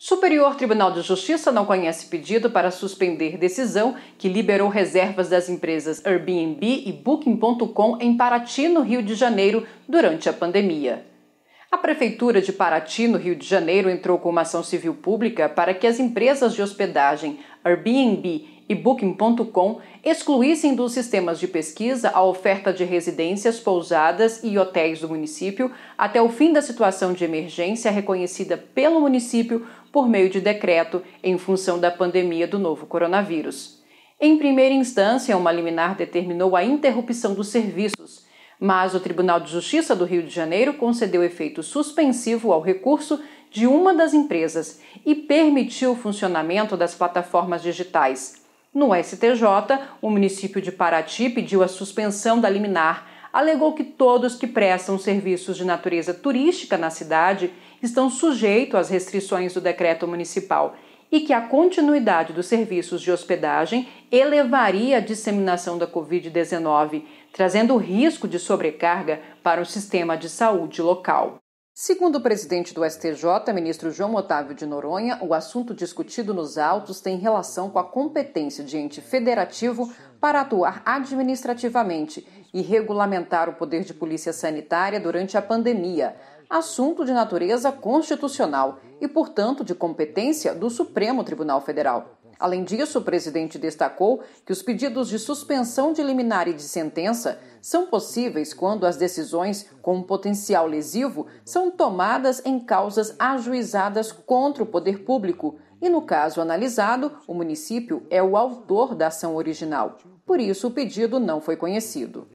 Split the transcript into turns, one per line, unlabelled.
Superior Tribunal de Justiça não conhece pedido para suspender decisão que liberou reservas das empresas Airbnb e Booking.com em Paraty, no Rio de Janeiro, durante a pandemia. A Prefeitura de Paraty, no Rio de Janeiro, entrou com uma ação civil pública para que as empresas de hospedagem Airbnb e Booking.com excluíssem dos sistemas de pesquisa a oferta de residências, pousadas e hotéis do município até o fim da situação de emergência reconhecida pelo município por meio de decreto em função da pandemia do novo coronavírus. Em primeira instância, uma liminar determinou a interrupção dos serviços mas o Tribunal de Justiça do Rio de Janeiro concedeu efeito suspensivo ao recurso de uma das empresas e permitiu o funcionamento das plataformas digitais. No STJ, o município de Paraty pediu a suspensão da liminar. Alegou que todos que prestam serviços de natureza turística na cidade estão sujeitos às restrições do decreto municipal e que a continuidade dos serviços de hospedagem elevaria a disseminação da Covid-19, trazendo risco de sobrecarga para o sistema de saúde local. Segundo o presidente do STJ, ministro João Otávio de Noronha, o assunto discutido nos autos tem relação com a competência de ente federativo para atuar administrativamente e regulamentar o poder de polícia sanitária durante a pandemia, assunto de natureza constitucional e, portanto, de competência do Supremo Tribunal Federal. Além disso, o presidente destacou que os pedidos de suspensão de liminar e de sentença são possíveis quando as decisões com um potencial lesivo são tomadas em causas ajuizadas contra o poder público e, no caso analisado, o município é o autor da ação original. Por isso, o pedido não foi conhecido.